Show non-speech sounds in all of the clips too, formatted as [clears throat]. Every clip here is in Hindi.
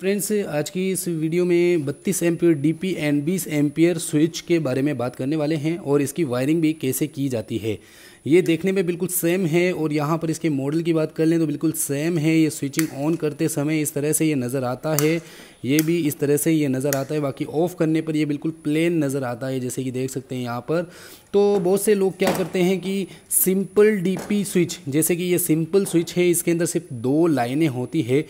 फ्रेंड्स आज की इस वीडियो में 32 ampere DP and 20 ampere switch के बारे में बात करने वाले हैं और इसकी वायरिंग भी कैसे की जाती है ये देखने में बिल्कुल सेम है और यहाँ पर इसके मॉडल की बात कर लें तो बिल्कुल सेम है ये स्विचिंग ऑन करते समय इस तरह से ये नज़र आता है ये भी इस तरह से ये नज़र आता है बाकी ऑफ़ करने पर ये बिल्कुल प्लेन नज़र आता है जैसे कि देख सकते हैं यहाँ पर तो बहुत से लोग क्या करते हैं कि सिंपल डीपी स्विच जैसे कि ये सिंपल स्विच है इसके अंदर सिर्फ दो लाइनें होती है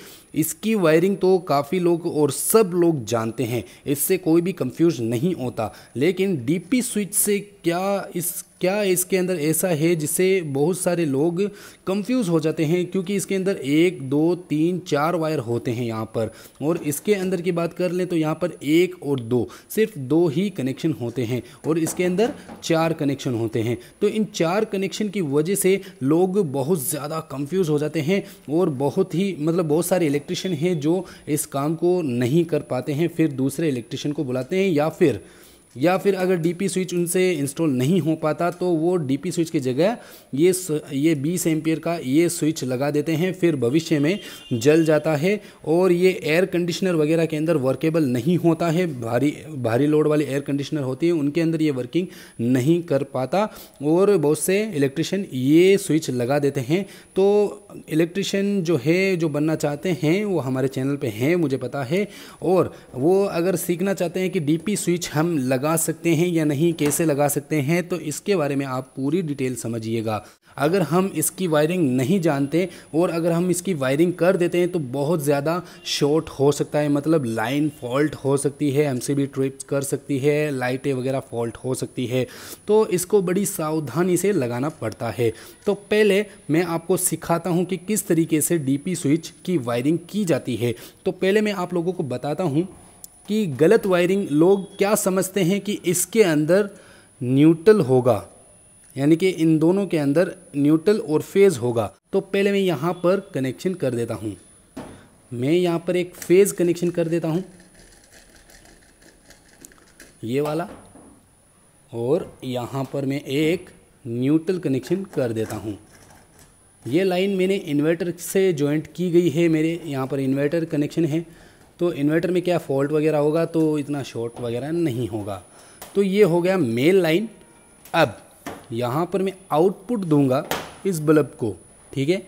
इसकी वायरिंग तो काफ़ी लोग और सब लोग जानते हैं इससे कोई भी कंफ्यूज नहीं होता लेकिन डीपी स्विच से क्या इस क्या इसके अंदर ऐसा है जिससे बहुत सारे लोग कंफ्यूज हो जाते हैं क्योंकि इसके अंदर एक दो तीन चार वायर होते हैं यहाँ पर और इसके अंदर की बात कर लें तो यहाँ पर एक और दो सिर्फ दो ही कनेक्शन होते हैं और इसके अंदर चार कनेक्शन होते हैं तो इन चार कनेक्शन की वजह से लोग बहुत ज़्यादा कंफ्यूज हो जाते हैं और बहुत ही मतलब बहुत सारे इलेक्ट्रिशियन हैं जो इस काम को नहीं कर पाते हैं फिर दूसरे इलेक्ट्रिशियन को बुलाते हैं या फिर या फिर अगर पी स्विच उनसे इंस्टॉल नहीं हो पाता तो वो पी स्विच की जगह ये ये बीस एम्पियर का ये स्विच लगा देते हैं फिर भविष्य में जल जाता है और ये एयर कंडीशनर वगैरह के अंदर वर्केबल नहीं होता है भारी भारी लोड वाले एयर कंडीशनर होती है उनके अंदर ये वर्किंग नहीं कर पाता और बहुत से इलेक्ट्रिशियन ये स्विच लगा देते हैं तो इलेक्ट्रिशियन जो है जो बनना चाहते हैं वो हमारे चैनल पे हैं मुझे पता है और वो अगर सीखना चाहते हैं कि डीपी स्विच हम लगा लगा सकते हैं या नहीं कैसे लगा सकते हैं तो इसके बारे में आप पूरी डिटेल समझिएगा अगर हम इसकी वायरिंग नहीं जानते और अगर हम इसकी वायरिंग कर देते हैं तो बहुत ज़्यादा शॉर्ट हो सकता है मतलब लाइन फॉल्ट हो सकती है एम सी ट्रिप कर सकती है लाइटें वगैरह फॉल्ट हो सकती है तो इसको बड़ी सावधानी से लगाना पड़ता है तो पहले मैं आपको सिखाता हूँ कि किस तरीके से डी स्विच की वायरिंग की जाती है तो पहले मैं आप लोगों को बताता हूँ कि गलत वायरिंग लोग क्या समझते हैं कि इसके अंदर न्यूट्रल होगा यानी कि इन दोनों के अंदर न्यूट्रल और फेज़ होगा तो पहले मैं यहाँ पर कनेक्शन कर देता हूँ मैं यहाँ पर एक फेज़ कनेक्शन कर देता हूँ ये वाला और यहाँ पर मैं एक न्यूट्रल कनेक्शन कर देता हूँ ये लाइन मैंने इन्वर्टर से जॉइंट की गई है मेरे यहाँ पर इन्वर्टर कनेक्शन है तो इन्वर्टर में क्या फॉल्ट वगैरह होगा तो इतना शॉर्ट वगैरह नहीं होगा तो ये हो गया मेन लाइन अब यहाँ पर मैं आउटपुट दूंगा इस बल्ब को ठीक है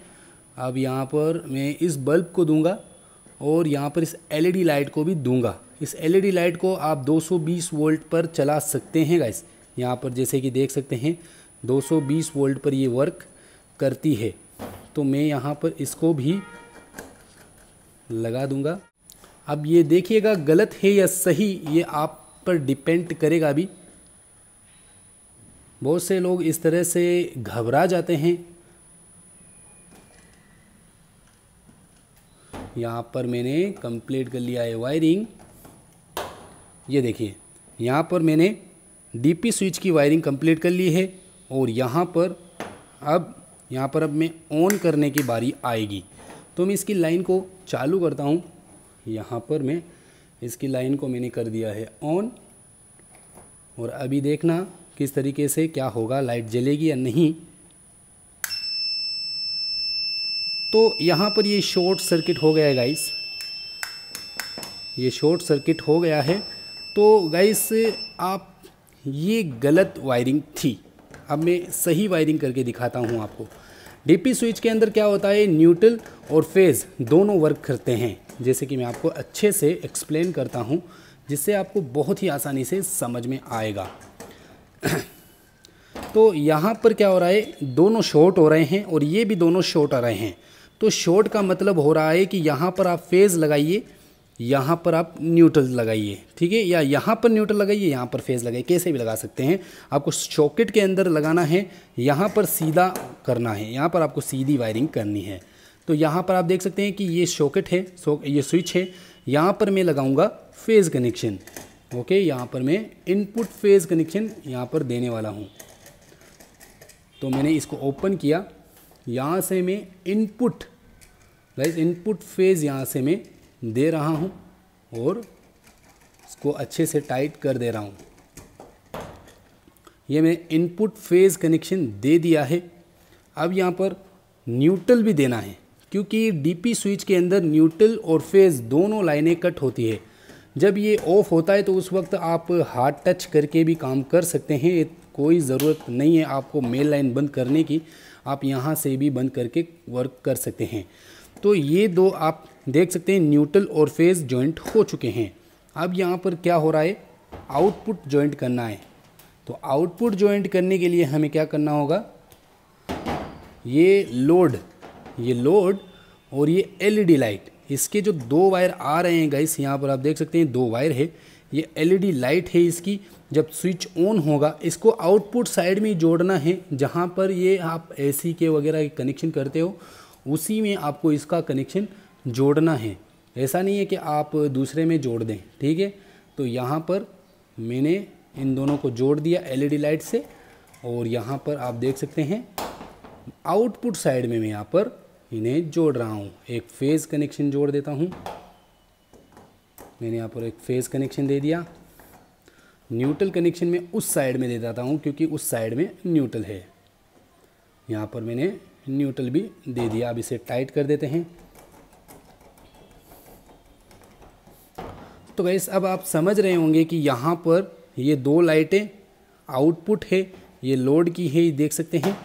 अब यहाँ पर मैं इस बल्ब को दूंगा और यहाँ पर इस एलईडी लाइट को भी दूंगा इस एलईडी लाइट को आप 220 वोल्ट पर चला सकते हैं गाइस यहाँ पर जैसे कि देख सकते हैं 220 वोल्ट पर ये वर्क करती है तो मैं यहाँ पर इसको भी लगा दूंगा अब ये देखिएगा गलत है या सही ये आप पर डिपेंड करेगा अभी बहुत से लोग इस तरह से घबरा जाते हैं यहाँ पर मैंने कंप्लीट कर लिया है वायरिंग ये देखिए यहाँ पर मैंने डीपी स्विच की वायरिंग कंप्लीट कर ली है और यहाँ पर अब यहाँ पर अब मैं ऑन करने की बारी आएगी तो मैं इसकी लाइन को चालू करता हूँ यहाँ पर मैं इसकी लाइन को मैंने कर दिया है ऑन और अभी देखना किस तरीके से क्या होगा लाइट जलेगी या नहीं तो यहाँ पर ये शॉर्ट सर्किट हो गया है गाइस ये शॉर्ट सर्किट हो गया है तो गाइस आप ये गलत वायरिंग थी अब मैं सही वायरिंग करके दिखाता हूँ आपको डीपी स्विच के अंदर क्या होता है न्यूट्रल और फेज़ दोनों वर्क करते हैं जैसे कि मैं आपको अच्छे से एक्सप्लेन करता हूँ जिससे आपको बहुत ही आसानी से समझ में आएगा [clears throat] तो यहाँ पर क्या हो रहा है दोनों शॉर्ट हो रहे हैं और ये भी दोनों शॉर्ट आ रहे हैं तो शॉर्ट का मतलब हो रहा है कि यहाँ पर आप फेज़ लगाइए यहाँ पर आप न्यूट्रल लगाइए ठीक है या यहाँ पर न्यूट्रल लगाइए यहाँ पर फेज़ लगाइए कैसे भी लगा सकते हैं आपको शॉकेट के अंदर लगाना है यहाँ पर सीधा करना है यहाँ पर आपको सीधी वायरिंग करनी है तो यहाँ पर आप देख सकते हैं कि ये शॉकेट है सो ये स्विच है यहाँ पर मैं लगाऊंगा फेज़ कनेक्शन ओके यहाँ पर मैं इनपुट फेज़ कनेक्शन यहाँ पर देने वाला हूँ तो मैंने इसको ओपन किया यहाँ से मैं इनपुट गाइस इनपुट फेज़ यहाँ से मैं दे रहा हूँ और इसको अच्छे से टाइट कर दे रहा हूँ ये मैं इनपुट फेज़ कनेक्शन दे दिया है अब यहाँ पर न्यूट्रल भी देना है क्योंकि डीपी स्विच के अंदर न्यूट्रल और फेज दोनों लाइनें कट होती है जब ये ऑफ होता है तो उस वक्त आप हार्ड टच करके भी काम कर सकते हैं कोई ज़रूरत नहीं है आपको मेल लाइन बंद करने की आप यहाँ से भी बंद करके वर्क कर सकते हैं तो ये दो आप देख सकते हैं न्यूट्रल और फेज जॉइंट हो चुके हैं अब यहाँ पर क्या हो रहा है आउटपुट जॉइंट करना है तो आउटपुट जॉइंट करने के लिए हमें क्या करना होगा ये लोड ये लोड और ये एलईडी लाइट e इसके जो दो वायर आ रहे हैं गाइस यहाँ पर आप देख सकते हैं दो वायर है ये एलईडी लाइट e है इसकी जब स्विच ऑन होगा इसको आउटपुट साइड में जोड़ना है जहाँ पर ये आप एसी के वगैरह के कनेक्शन करते हो उसी में आपको इसका कनेक्शन जोड़ना है ऐसा नहीं है कि आप दूसरे में जोड़ दें ठीक है तो यहाँ पर मैंने इन दोनों को जोड़ दिया एल लाइट e से और यहाँ पर आप देख सकते हैं आउटपुट साइड में मैं यहाँ पर इन्हें जोड़ रहा हूँ एक फेज़ कनेक्शन जोड़ देता हूँ मैंने यहाँ पर एक फेज़ कनेक्शन दे दिया न्यूट्रल कनेक्शन में उस साइड में दे देता हूँ क्योंकि उस साइड में न्यूट्रल है यहाँ पर मैंने न्यूट्रल भी दे दिया अब इसे टाइट कर देते हैं तो गैस अब आप समझ रहे होंगे कि यहाँ पर ये दो लाइटें आउटपुट है ये लोड की है ये देख सकते हैं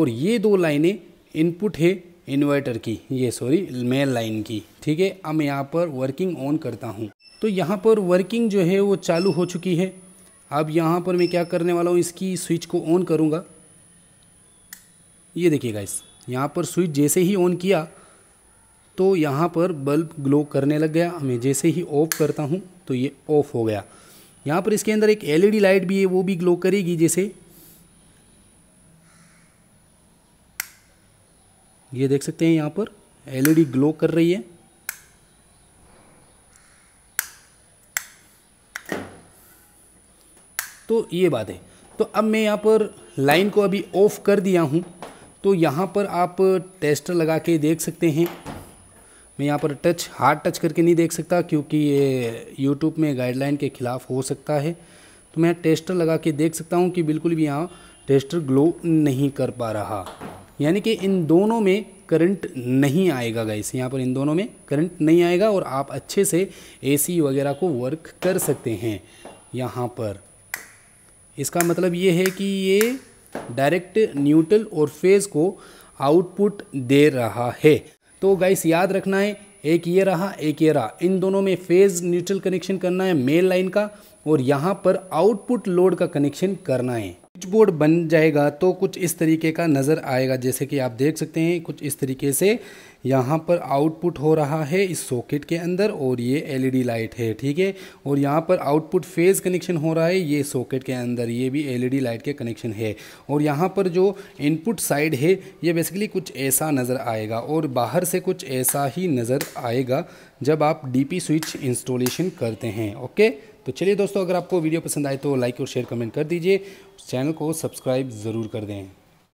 और ये दो लाइनें इनपुट है इन्वर्टर की ये सॉरी मेन लाइन की ठीक है अब मैं यहाँ पर वर्किंग ऑन करता हूँ तो यहाँ पर वर्किंग जो है वो चालू हो चुकी है अब यहाँ पर मैं क्या करने वाला हूँ इसकी स्विच को ऑन करूँगा ये देखिएगा इस यहाँ पर स्विच जैसे ही ऑन किया तो यहाँ पर बल्ब ग्लो करने लग गया मैं जैसे ही ऑफ करता हूँ तो ये ऑफ हो गया यहाँ पर इसके अंदर एक एलईडी लाइट भी है वो भी ग्लो करेगी जैसे ये देख सकते हैं यहाँ पर एलईडी ग्लो e कर रही है तो ये बात है तो अब मैं यहाँ पर लाइन को अभी ऑफ कर दिया हूँ तो यहाँ पर आप टेस्टर लगा के देख सकते हैं मैं यहाँ पर टच हार्ड टच करके नहीं देख सकता क्योंकि ये यूट्यूब में गाइडलाइन के ख़िलाफ़ हो सकता है तो मैं टेस्टर लगा के देख सकता हूँ कि बिल्कुल भी यहाँ टेस्टर ग्लो नहीं कर पा रहा यानी कि इन दोनों में करंट नहीं आएगा गाइस यहाँ पर इन दोनों में करंट नहीं आएगा और आप अच्छे से एसी वगैरह को वर्क कर सकते हैं यहाँ पर इसका मतलब ये है कि ये डायरेक्ट न्यूट्रल और फेज़ को आउटपुट दे रहा है तो गाइस याद रखना है एक ये रहा एक ये रहा इन दोनों में फेज़ न्यूट्रल कनेक्शन करना है मेल लाइन का और यहाँ पर आउटपुट लोड का कनेक्शन करना है स्विच बोर्ड बन जाएगा तो कुछ इस तरीके का नज़र आएगा जैसे कि आप देख सकते हैं कुछ इस तरीके से यहाँ पर आउटपुट हो रहा है इस सॉकेट के अंदर और ये एलईडी लाइट है ठीक है और यहाँ पर आउटपुट फेज़ कनेक्शन हो रहा है ये सॉकेट के अंदर ये भी एलईडी लाइट के कनेक्शन है और यहाँ पर जो इनपुट साइड है ये बेसिकली कुछ ऐसा नज़र आएगा और बाहर से कुछ ऐसा ही नज़र आएगा जब आप डी स्विच इंस्टॉलेशन करते हैं ओके तो चलिए दोस्तों अगर आपको वीडियो पसंद आए तो लाइक और शेयर कमेंट कर दीजिए चैनल को सब्सक्राइब ज़रूर कर दें